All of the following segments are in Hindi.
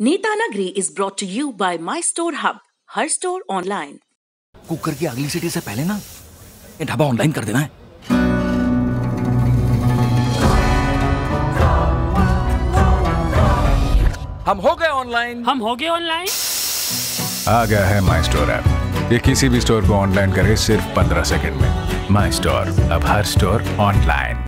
नेतानागरी is brought to you by my store hub हर स्टोर ऑनलाइन कुकर की अगली सिटी से पहले ना ये ढाबा ऑनलाइन कर देना है हम हो गए ऑनलाइन हम हो गए ऑनलाइन आ गया है माई स्टोर ऐप ये किसी भी स्टोर को ऑनलाइन करे सिर्फ पंद्रह सेकंड में माई स्टोर अब हर स्टोर ऑनलाइन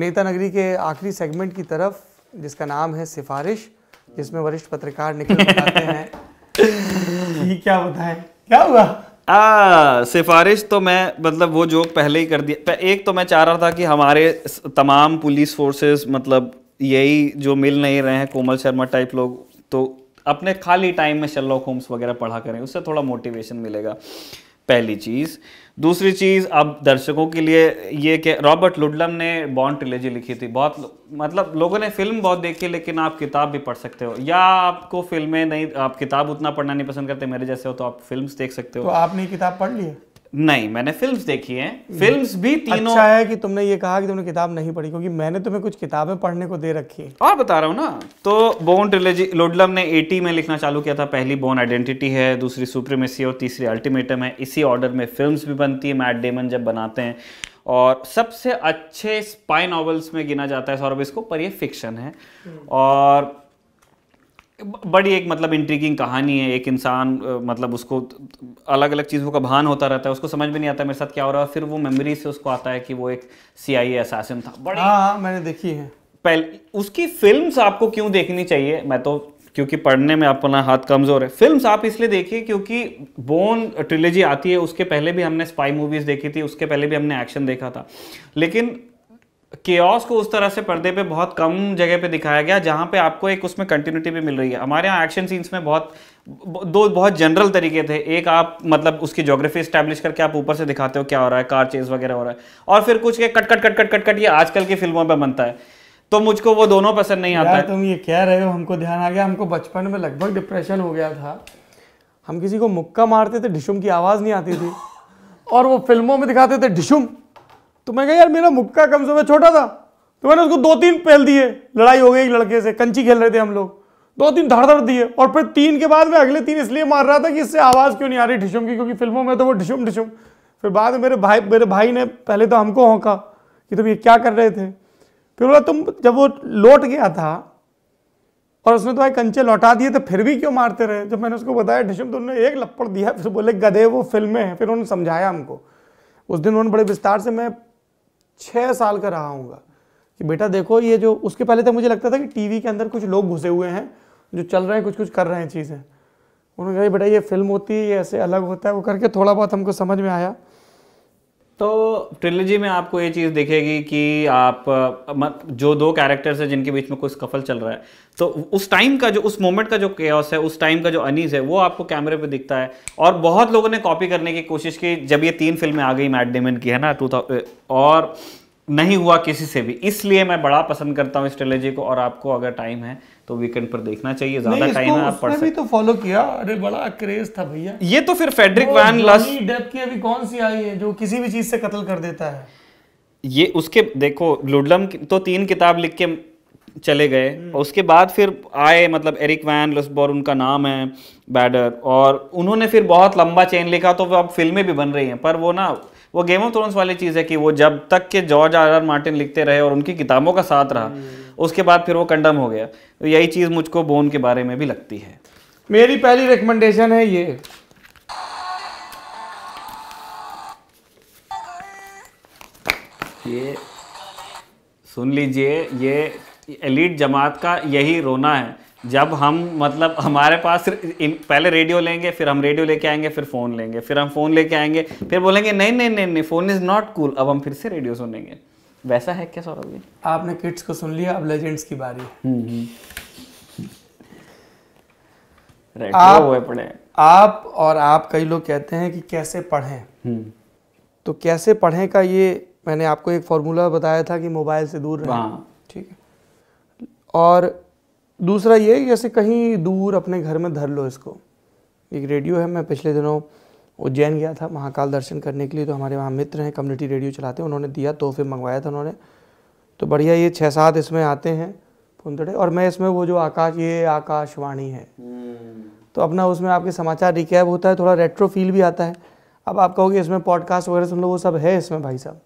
नेता नगरी के आखिरी सेगमेंट की तरफ जिसका नाम है सिफारिश जिसमें वरिष्ठ पत्रकार निकल बताते हैं ये क्या बताएं क्या हुआ आ, सिफारिश तो मैं मतलब वो जोक पहले ही कर दिया एक तो मैं चाह रहा था कि हमारे तमाम पुलिस फोर्सेस मतलब यही जो मिल नहीं रहे हैं कोमल शर्मा टाइप लोग तो अपने खाली टाइम में शर्लॉक होम्स वगैरह पढ़ा करें उससे थोड़ा मोटिवेशन मिलेगा पहली चीज़ दूसरी चीज़ अब दर्शकों के लिए ये कि रॉबर्ट लुडलम ने बॉन्ड ट्रिलेजी लिखी थी बहुत मतलब लोगों ने फिल्म बहुत देखी लेकिन आप किताब भी पढ़ सकते हो या आपको फिल्में नहीं आप किताब उतना पढ़ना नहीं पसंद करते मेरे जैसे हो तो आप फिल्म देख सकते हो तो आपने किताब पढ़ ली है नहीं मैंने फिल्म्स देखी हैं फिल्म्स भी अच्छा तीनों अच्छा है कि तुमने ये कहा कि तुमने किताब नहीं पढ़ी क्योंकि मैंने तुम्हें कुछ किताबें पढ़ने को दे रखी है और बता रहा हूँ ना तो बोन ट्रिलोजी लोडलम ने 80 में लिखना चालू किया था पहली बोन आइडेंटिटी है दूसरी सुप्रीमेसी और तीसरी अल्टीमेटम है इसी ऑर्डर में फिल्म भी बनती है मैट डेमन जब बनाते हैं और सबसे अच्छे स्पाई नॉवल्स में गिना जाता है सौरभ इसको पर ये फिक्शन है और बड़ी एक मतलब इंट्रीगिंग कहानी है एक इंसान मतलब उसको अलग अलग चीज़ों का भान होता रहता है उसको समझ में नहीं आता मेरे साथ क्या हो रहा है फिर वो मेमोरी से उसको आता है कि वो एक सी आई था बड़ी हाँ, हाँ मैंने देखी है पहले उसकी फिल्म आपको क्यों देखनी चाहिए मैं तो क्योंकि पढ़ने में अपना हाथ कमज़ोर है फिल्म आप इसलिए देखिए क्योंकि बोन ट्रिलेजी आती है उसके पहले भी हमने स्पाई मूवीज़ देखी थी उसके पहले भी हमने एक्शन देखा था लेकिन केस को उस तरह से पर्दे पे बहुत कम जगह पे दिखाया गया जहाँ पे आपको एक उसमें कंटिन्यूटी भी मिल रही है हमारे यहाँ एक्शन सीन्स में बहुत दो बहुत जनरल तरीके थे एक आप मतलब उसकी जोग्राफी स्टैब्लिश करके आप ऊपर से दिखाते हो क्या हो रहा है कार चेज वगैरह हो रहा है और फिर कुछ के cut cut cut cut cut cut ये आजकल की फिल्मों पर बनता है तो मुझको वो दोनों पसंद नहीं आता है तुम ये कह रहे हो हमको ध्यान आ गया हमको बचपन में लगभग डिप्रेशन हो गया था हम किसी को मुक्का मारते थे ढिशुम की आवाज़ नहीं आती थी और वो फिल्मों में दिखाते थे ढिशुम तो मैं कहा यार मेरा मुक्का कम से छोटा था तो मैंने उसको दो तीन पहल दिए लड़ाई हो गई एक लड़के से कंची खेल रहे थे हम लोग दो तीन धड़ धड़ दिए और फिर तीन के बाद मैं अगले तीन इसलिए मार रहा था कि इससे आवाज़ क्यों नहीं आ रही ढिशुम की क्योंकि फिल्मों में तो वो ढिशुम ढिशुम फिर बाद में मेरे भाई मेरे भाई ने पहले तो हमको होंका कि तुम ये क्या कर रहे थे फिर बोला तुम जब वो लौट गया था और उसने तुम्हारे कंचे लौटा दिए तो फिर भी क्यों मारते रहे जब मैंने उसको बताया ढिशुम तो उन्होंने एक लप्पड़ दिया फिर बोले गधे वो फिल्में हैं फिर उन्होंने समझाया हमको उस दिन उन्होंने बड़े विस्तार से मैं छः साल का रहा हूँ कि बेटा देखो ये जो उसके पहले तो मुझे लगता था कि टीवी के अंदर कुछ लोग घुसे हुए हैं जो चल रहे हैं कुछ कुछ कर रहे हैं चीज़ें उन्होंने कहा बेटा ये फिल्म होती है ये ऐसे अलग होता है वो करके थोड़ा बहुत हमको समझ में आया तो ट्रिलॉजी में आपको ये चीज़ दिखेगी कि आप मत जो दो कैरेक्टर्स हैं जिनके बीच में कोई स्कफल चल रहा है तो उस टाइम का जो उस मोमेंट का जो केस है उस टाइम का जो अनीज़ है वो आपको कैमरे पे दिखता है और बहुत लोगों ने कॉपी करने की कोशिश की जब ये तीन फिल्में आ गई मैट डेमन की है ना टू और नहीं हुआ किसी से भी इसलिए मैं बड़ा पसंद करता हूँ स्ट्रेलेजी को और आपको अगर टाइम है तो वीकेंड पर देखना चाहिए ज्यादा टाइम है आप पढ़ सकते तो फॉलो किया अरे बड़ा क्रेज था भैया ये तो फिर फेडरिक वैन लास्ट डेप की अभी कौन सी आई है जो किसी भी चीज से कत्ल कर देता है ये उसके देखो लुडलम तो तीन किताब लिख के चले गए हम्म। और उसके बाद फिर आए मतलब एरिक वैन लुसबोर उनका नाम है बैडर और उन्होंने फिर बहुत लंबा चेन लिखा तो वो अब फिल्में भी बन रही हैं पर वो ना वो गेम ऑफ थ्रोन्स वाली चीज़ है कि वो जब तक के जॉर्ज आर आर मार्टिन लिखते रहे और उनकी किताबों का साथ रहा हम्म। उसके बाद फिर वो कंडम हो गया तो यही चीज़ मुझको बोन के बारे में भी लगती है मेरी पहली रिकमेंडेशन है ये ये सुन लीजिए ये एलिट जमात का यही रोना है जब हम मतलब हमारे पास पहले रेडियो लेंगे फिर हम रेडियो लेके आएंगे फिर फ़ोन लेंगे फिर हम फ़ोन लेके आएंगे फिर बोलेंगे नहीं नहीं नहीं नहीं फ़ोन इज़ नॉट कूल अब हम फिर से रेडियो सुनेंगे वैसा है क्या सौरभ जी आपने किड्स को सुन लिया अब लेजेंड्स की बारी हम्म, हम्म। आप हुए पढ़े आप और आप कई लोग कहते हैं कि कैसे पढ़ें हम्म। तो कैसे पढ़ें का ये मैंने आपको एक फॉर्मूला बताया था कि मोबाइल से दूर रहें हाँ। ठीक है और दूसरा ये जैसे कहीं दूर अपने घर में धर लो इसको एक रेडियो है मैं पिछले दिनों उज्जैन गया था महाकाल दर्शन करने के लिए तो हमारे वहाँ मित्र हैं कम्युनिटी रेडियो चलाते हैं उन्होंने दिया तोहफे मंगवाया था उन्होंने तो बढ़िया ये छः सात इसमें आते हैं पुंतड़े और मैं इसमें वो जो आकाश ये आकाशवाणी है हम्म। तो अपना उसमें आपके समाचार रिकैब होता है थोड़ा रेट्रो फील भी आता है अब आप कहोगे इसमें पॉडकास्ट वगैरह सुन लो वो सब है इसमें भाई साहब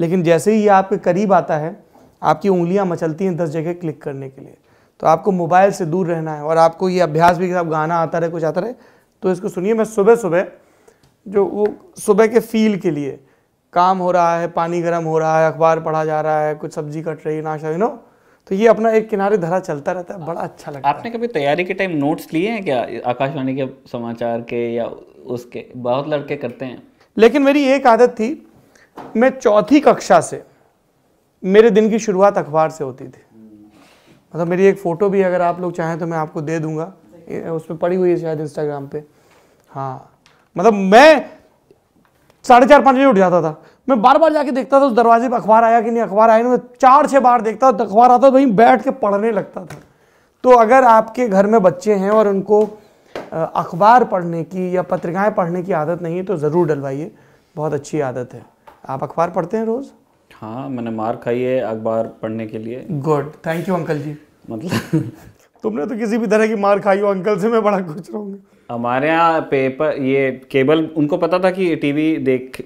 लेकिन जैसे ही ये आपके करीब आता है आपकी उंगलियां मचलती हैं दस जगह क्लिक करने के लिए तो आपको मोबाइल से दूर रहना है और आपको ये अभ्यास भी आप गाना आता रहे कुछ आता रहे तो इसको सुनिए मैं सुबह सुबह जो वो सुबह के फील के लिए काम हो रहा है पानी गर्म हो रहा है अखबार पढ़ा जा रहा है कुछ सब्जी कट रही है नाश्ता यू नो तो ये अपना एक किनारे धरा चलता रहता है बड़ा अच्छा लगता आपने है आपने कभी तैयारी के टाइम नोट्स लिए हैं क्या आकाशवाणी के समाचार के या उसके बहुत लड़के करते हैं लेकिन मेरी एक आदत थी मैं चौथी कक्षा से मेरे दिन की शुरुआत अखबार से होती थी मतलब मेरी एक फ़ोटो भी अगर आप लोग चाहें तो मैं आपको दे दूंगा उस पर पड़ी हुई है शायद इंस्टाग्राम पे हाँ मतलब मैं साढ़े चार पाँच बजे उठ जाता था मैं बार बार जाके देखता था उस दरवाजे पर अखबार आया कि नहीं अखबार आया नहीं मैं चार छः बार देखता था अखबार आता वहीं बैठ के पढ़ने लगता था तो अगर आपके घर में बच्चे हैं और उनको अखबार पढ़ने की या पत्रिकाएं पढ़ने की आदत नहीं है तो ज़रूर डलवाइए बहुत अच्छी आदत है आप अखबार पढ़ते हैं रोज़ हाँ मैंने मार खाई है अखबार पढ़ने के लिए good thank you uncle ji मतलब तुमने तो किसी भी तरह की मार खाई हो अंकल से मैं बड़ा खुश रहूँगा हमारे यहाँ पेपर ये केबल उनको पता था कि टीवी देख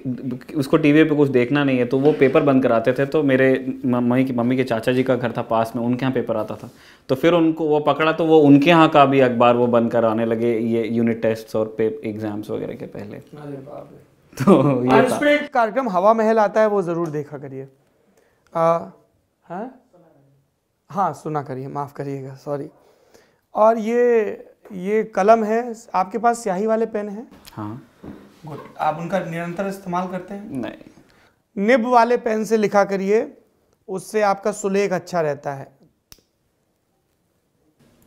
उसको टीवी पे कुछ देखना नहीं है तो वो पेपर बंद कराते थे तो मेरे मम्मी की मम्मी के चाचा जी का घर था पास में उनके यहाँ पेपर आता था तो फिर उनको वो पकड़ा तो वो उनके यहाँ का भी अखबार वो बंद कराने लगे ये यूनिट टेस्ट और पे एग्जाम्स वगैरह के पहले तो ये कार्यक्रम हवा महल आता है वो ज़रूर देखा करिए हाँ हाँ सुना करिए माफ़ करिएगा सॉरी और ये ये कलम है आपके पास स्याही वाले पेन हैं हाँ गुड आप उनका निरंतर इस्तेमाल करते हैं नहीं निब वाले पेन से लिखा करिए उससे आपका सुलेख अच्छा रहता है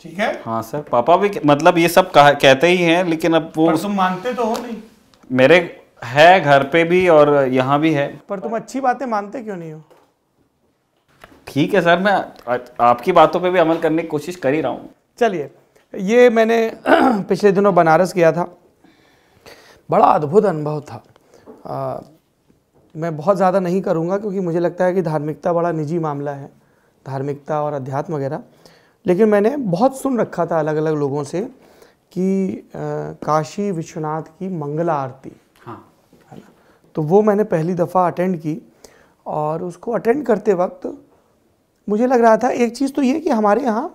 ठीक है हाँ सर पापा भी मतलब ये सब कह, कहते ही हैं लेकिन अब वो तुम मानते तो हो नहीं मेरे है घर पे भी और यहाँ भी है पर तुम अच्छी बातें मानते क्यों नहीं हो ठीक है सर मैं आपकी बातों पे भी अमल करने की कोशिश कर ही रहा हूँ चलिए ये मैंने पिछले दिनों बनारस गया था बड़ा अद्भुत अनुभव था आ, मैं बहुत ज़्यादा नहीं करूँगा क्योंकि मुझे लगता है कि धार्मिकता बड़ा निजी मामला है धार्मिकता और अध्यात्म वगैरह लेकिन मैंने बहुत सुन रखा था अलग अलग लोगों से कि आ, काशी विश्वनाथ की मंगला आरती हाँ है ना तो वो मैंने पहली दफ़ा अटेंड की और उसको अटेंड करते वक्त मुझे लग रहा था एक चीज़ तो ये कि हमारे यहाँ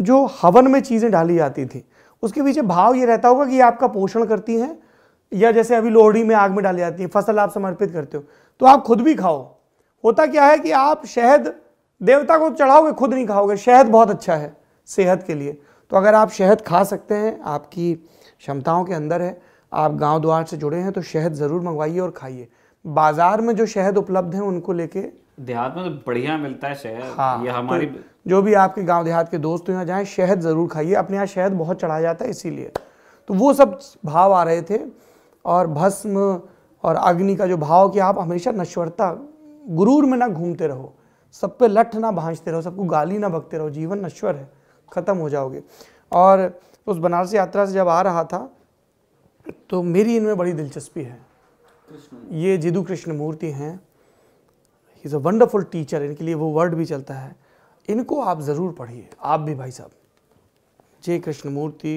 जो हवन में चीज़ें डाली जाती थी उसके पीछे भाव ये रहता होगा कि ये आपका पोषण करती हैं या जैसे अभी लोहड़ी में आग में डाली जाती है फसल आप समर्पित करते हो तो आप खुद भी खाओ होता क्या है कि आप शहद देवता को चढ़ाओगे खुद नहीं खाओगे शहद बहुत अच्छा है सेहत के लिए तो अगर आप शहद खा सकते हैं आपकी क्षमताओं के अंदर है आप गांव द्वार से जुड़े हैं तो शहद ज़रूर मंगवाइए और खाइए बाज़ार में जो शहद उपलब्ध हैं उनको लेके देहात में तो बढ़िया मिलता है शहद हाँ, ये तो हमारी तो जो भी आपके गांव देहात के दोस्त यहाँ जाए शहद ज़रूर खाइए अपने यहाँ शहद बहुत चढ़ाया जाता है इसीलिए तो वो सब भाव आ रहे थे और भस्म और अग्नि का जो भाव कि आप हमेशा नश्वरता गुरूर में ना घूमते रहो सब पे लठ ना भाँजते रहो सबको गाली ना भगते रहो जीवन नश्वर है ख़त्म हो जाओगे और उस बनारस यात्रा से जब आ रहा था तो मेरी इनमें बड़ी दिलचस्पी है ये जिदू कृष्ण मूर्ति हैं इज़ अ वंडरफुल टीचर इनके लिए वो वर्ड भी चलता है इनको आप ज़रूर पढ़िए आप भी भाई साहब जय कृष्णमूर्ति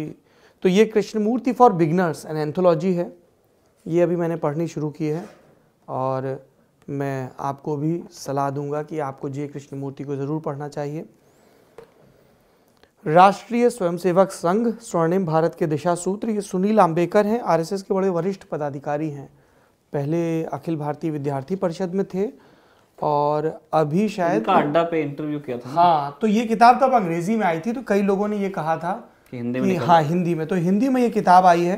तो ये Krishnamurti for beginners an anthology है ये अभी मैंने पढ़नी शुरू की है और मैं आपको भी सलाह दूंगा कि आपको जय कृष्णमूर्ति को ज़रूर पढ़ना चाहिए राष्ट्रीय स्वयंसेवक संघ स्वर्णिम भारत के दिशा सूत्र ये सुनील आंबेकर हैं आरएसएस के बड़े वरिष्ठ पदाधिकारी हैं पहले अखिल भारतीय विद्यार्थी परिषद में थे और अभी शायद अड्डा पे इंटरव्यू किया था हाँ तो ये किताब तब तो अंग्रेजी में आई थी तो कई लोगों ने ये कहा था कि हिंदी में कि हाँ हिंदी में तो हिंदी में ये किताब आई है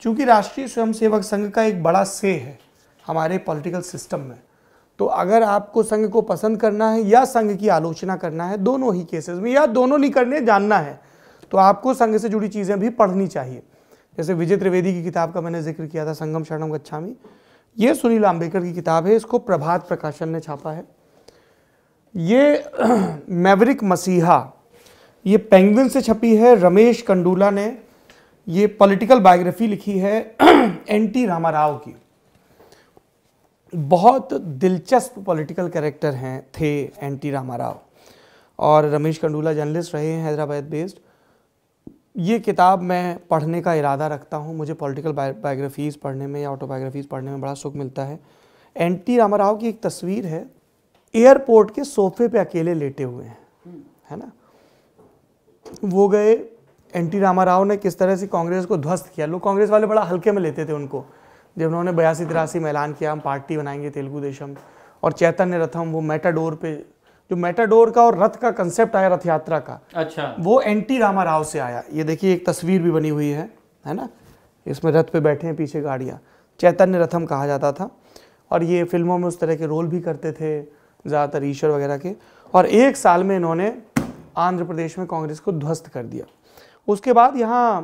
क्योंकि राष्ट्रीय स्वयंसेवक संघ का एक बड़ा से है हमारे पॉलिटिकल सिस्टम में तो अगर आपको संघ को पसंद करना है या संघ की आलोचना करना है दोनों ही केसेस में या दोनों नहीं करने जानना है तो आपको संघ से जुड़ी चीज़ें भी पढ़नी चाहिए जैसे विजय त्रिवेदी की किताब का मैंने जिक्र किया था संगम शरणम गच्छामी ये सुनील आम्बेकर की किताब है इसको प्रभात प्रकाशन ने छापा है ये मैवरिक मसीहा ये पेंगुइन से छपी है रमेश कंडूला ने ये पॉलिटिकल बायोग्राफी लिखी है एन टी रामाराव की बहुत दिलचस्प पॉलिटिकल कैरेक्टर हैं थे एन टी रामाराव और रमेश कंडूला जर्नलिस्ट रहे हैं हैदराबाद बेस्ड ये किताब मैं पढ़ने का इरादा रखता हूँ मुझे पॉलिटिकल बायोग्राफीज़ पढ़ने में या ऑटोबायोग्राफीज़ पढ़ने में बड़ा सुख मिलता है एन टी रामाव की एक तस्वीर है एयरपोर्ट के सोफे पे अकेले लेटे हुए हैं है ना वो गए एन टी रामाव ने किस तरह से कांग्रेस को ध्वस्त किया लोग कांग्रेस वाले बड़ा हल्के में लेते थे उनको जब उन्होंने बयासी तिरासी में ऐलान किया हम पार्टी बनाएंगे तेलुगु देशम और चैतन्य रथम वो मेटाडोर पे जो मेटाडोर का और रथ का कंसेप्ट आया रथ यात्रा का अच्छा वो एंटी रामा राव से आया ये देखिए एक तस्वीर भी बनी हुई है है ना इसमें रथ पे बैठे हैं पीछे गाड़ियाँ चैतन्य रथम कहा जाता था और ये फिल्मों में उस तरह के रोल भी करते थे ज़्यादातर ईश्वर वगैरह के और एक साल में इन्होंने आंध्र प्रदेश में कांग्रेस को ध्वस्त कर दिया उसके बाद यहाँ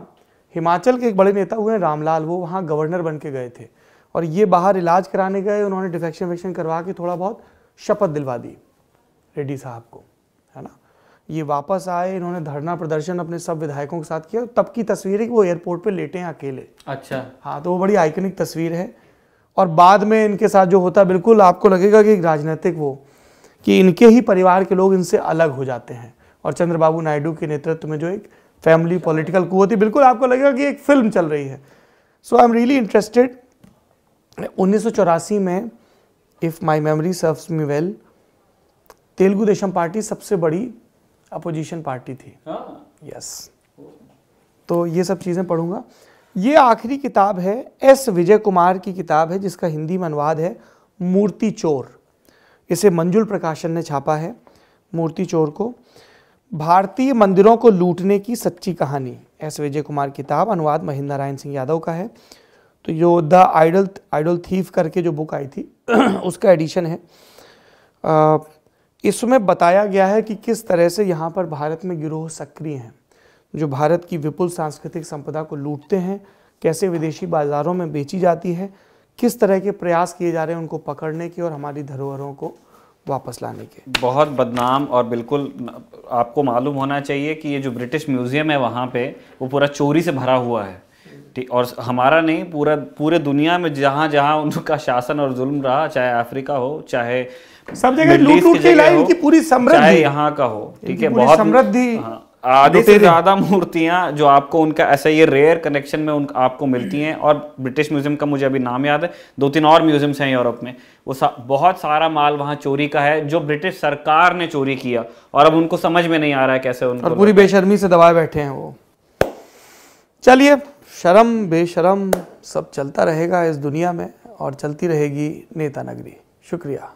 हिमाचल के एक बड़े नेता हुए रामलाल वो वहाँ गवर्नर बन के गए थे और ये बाहर इलाज कराने गए उन्होंने डिफेक्शन वेक्शन करवा के थोड़ा बहुत शपथ दिलवा दी रेड्डी साहब को है ना ये वापस आए इन्होंने धरना प्रदर्शन अपने सब विधायकों के साथ किया तब की तस्वीर है कि वो एयरपोर्ट पे लेटे हैं अकेले अच्छा हाँ तो वो बड़ी आइकनिक तस्वीर है और बाद में इनके साथ जो होता है बिल्कुल आपको लगेगा कि राजनीतिक वो कि इनके ही परिवार के लोग इनसे अलग हो जाते हैं और चंद्रबाबू नायडू के नेतृत्व में जो एक फैमिली पॉलिटिकल कुत थी बिल्कुल आपको लगेगा कि एक फिल्म चल रही है so I am really interested उन्नीस में if my memory serves me well Telugu Desam party सबसे बड़ी अपोजिशन पार्टी थी यस हाँ। yes. तो ये सब चीज़ें पढ़ूंगा ये आखिरी किताब है एस विजय कुमार की किताब है जिसका हिंदी में अनुवाद है मूर्ति चोर इसे मंजुल प्रकाशन ने छापा है मूर्ति चोर को भारतीय मंदिरों को लूटने की सच्ची कहानी एस विजय कुमार किताब अनुवाद महेंद्र नारायण सिंह यादव का है तो जो द आइडल आइडल थीफ करके जो बुक आई थी उसका एडिशन है आ, इसमें बताया गया है कि किस तरह से यहाँ पर भारत में गिरोह सक्रिय हैं जो भारत की विपुल सांस्कृतिक संपदा को लूटते हैं कैसे विदेशी बाज़ारों में बेची जाती है किस तरह के प्रयास किए जा रहे हैं उनको पकड़ने के और हमारी धरोहरों को वापस लाने के बहुत बदनाम और बिल्कुल आपको मालूम होना चाहिए कि ये जो ब्रिटिश म्यूज़ियम है वहाँ पे वो पूरा चोरी से भरा हुआ है ठीक और हमारा नहीं पूरा पूरे दुनिया में जहाँ जहाँ उनका शासन और जुल्म रहा चाहे अफ्रीका हो चाहे सब जगह लूट लूट के लाए इनकी पूरी समृद्धि यहाँ का हो ठीक है बहुत समृद्धि हाँ, आधे से ज्यादा मूर्तियां जो आपको उनका ऐसा ये रेयर कनेक्शन में उनका आपको मिलती हैं और ब्रिटिश म्यूजियम का मुझे अभी नाम याद है दो तीन और म्यूजियम्स हैं यूरोप में वो सा, बहुत सारा माल वहां चोरी का है जो ब्रिटिश सरकार ने चोरी किया और अब उनको समझ में नहीं आ रहा है कैसे उनको और पूरी बेशर्मी से दबाए बैठे हैं वो चलिए शर्म बेशरम सब चलता रहेगा इस दुनिया में और चलती रहेगी नेता नगरी शुक्रिया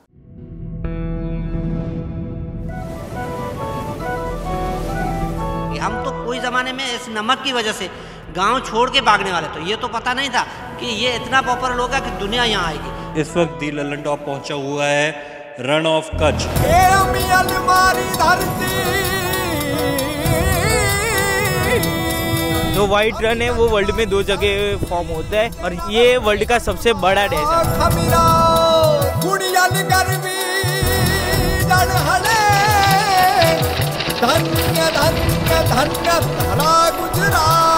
हम तो कोई ज़माने में इस नमक की वजह से गांव छोड़ के भागने वाले तो ये तो पता नहीं था कि ये इतना पॉपुलर होगा कि दुनिया यहाँ आएगी इस वक्त दी ललन टॉप पहुँचा हुआ है रन ऑफ कच्छ जो वाइट रन है वो वर्ल्ड में दो जगह फॉर्म होता है और ये वर्ल्ड का सबसे बड़ा डेजर्ट है धन्य धरा गुजरा